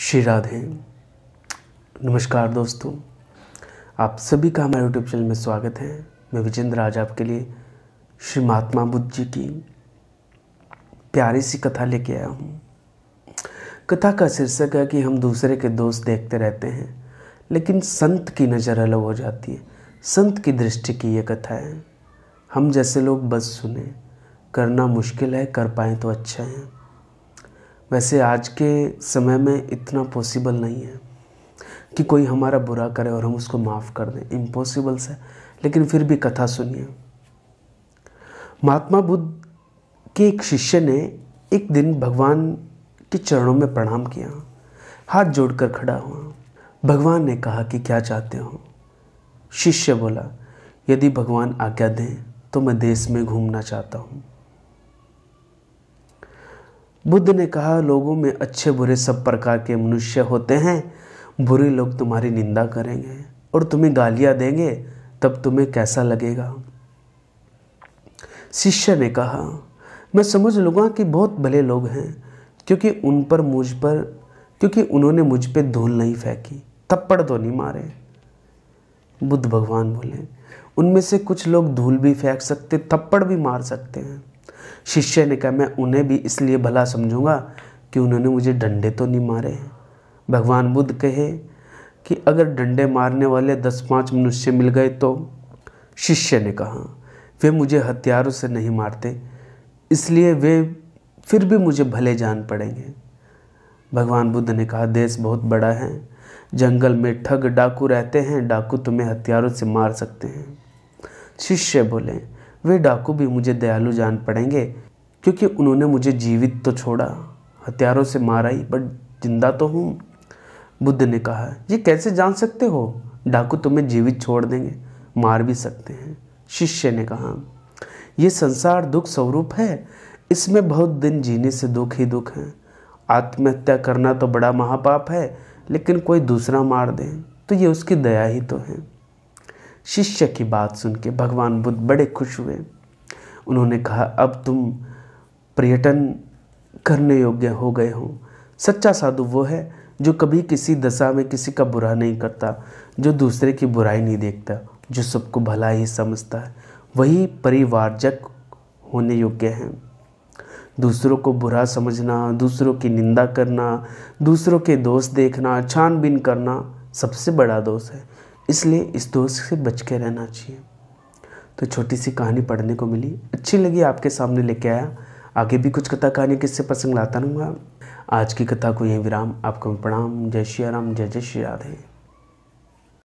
श्री राधे नमस्कार दोस्तों आप सभी का हमारे यूट्यूब चैनल में स्वागत है मैं विजेंद्र आज आपके लिए श्री महात्मा बुद्ध जी की प्यारी सी कथा लेके आया हूँ कथा का शीर्षक है कि हम दूसरे के दोस्त देखते रहते हैं लेकिन संत की नज़र अलग हो जाती है संत की दृष्टि की ये कथा है हम जैसे लोग बस सुने करना मुश्किल है कर पाएँ तो अच्छा है वैसे आज के समय में इतना पॉसिबल नहीं है कि कोई हमारा बुरा करे और हम उसको माफ़ कर दें इम्पॉसिबल से लेकिन फिर भी कथा सुनिए महात्मा बुद्ध के एक शिष्य ने एक दिन भगवान के चरणों में प्रणाम किया हाथ जोड़कर खड़ा हुआ भगवान ने कहा कि क्या चाहते हो शिष्य बोला यदि भगवान आज्ञा दें तो मैं देश में घूमना चाहता हूँ बुद्ध ने कहा लोगों में अच्छे बुरे सब प्रकार के मनुष्य होते हैं बुरे लोग तुम्हारी निंदा करेंगे और तुम्हें गालियाँ देंगे तब तुम्हें कैसा लगेगा शिष्य ने कहा मैं समझ लूँगा कि बहुत भले लोग हैं क्योंकि उन पर मुझ पर क्योंकि उन्होंने मुझ पर धूल नहीं फेंकी थप्पड़ तो नहीं मारे बुद्ध भगवान बोले उनमें से कुछ लोग धूल भी फेंक सकते थप्पड़ भी मार सकते हैं शिष्य ने कहा मैं उन्हें भी इसलिए भला समझूंगा कि उन्होंने मुझे डंडे तो नहीं मारे भगवान बुद्ध कहे कि अगर डंडे मारने वाले दस पाँच मनुष्य मिल गए तो शिष्य ने कहा वे मुझे हथियारों से नहीं मारते इसलिए वे फिर भी मुझे भले जान पड़ेंगे भगवान बुद्ध ने कहा देश बहुत बड़ा है जंगल में ठग डाकू रहते हैं डाकू तुम्हें हथियारों से मार सकते हैं शिष्य बोले वे डाकू भी मुझे दयालु जान पड़ेंगे क्योंकि उन्होंने मुझे जीवित तो छोड़ा हथियारों से मारा ही बट जिंदा तो हूँ बुद्ध ने कहा ये कैसे जान सकते हो डाकू तुम्हें जीवित छोड़ देंगे मार भी सकते हैं शिष्य ने कहा यह संसार दुख स्वरूप है इसमें बहुत दिन जीने से दुख ही दुख है आत्महत्या करना तो बड़ा महापाप है लेकिन कोई दूसरा मार दे तो ये उसकी दया ही तो है शिष्य की बात सुन के भगवान बुद्ध बड़े खुश हुए उन्होंने कहा अब तुम पर्यटन करने योग्य हो गए हो सच्चा साधु वो है जो कभी किसी दशा में किसी का बुरा नहीं करता जो दूसरे की बुराई नहीं देखता जो सबको भला ही समझता है वही परिवारजक होने योग्य हैं दूसरों को बुरा समझना दूसरों की निंदा करना दूसरों के दोष देखना छानबीन करना सबसे बड़ा दोष है इसलिए इस दोस्त से बच के रहना चाहिए तो छोटी सी कहानी पढ़ने को मिली अच्छी लगी आपके सामने लेके आया आगे भी कुछ कथा कहानी किससे प्रसंग लाता रहूँगा आज की कथा को यही विराम आपको प्रणाम जय श्री राम जय जय श्री राधे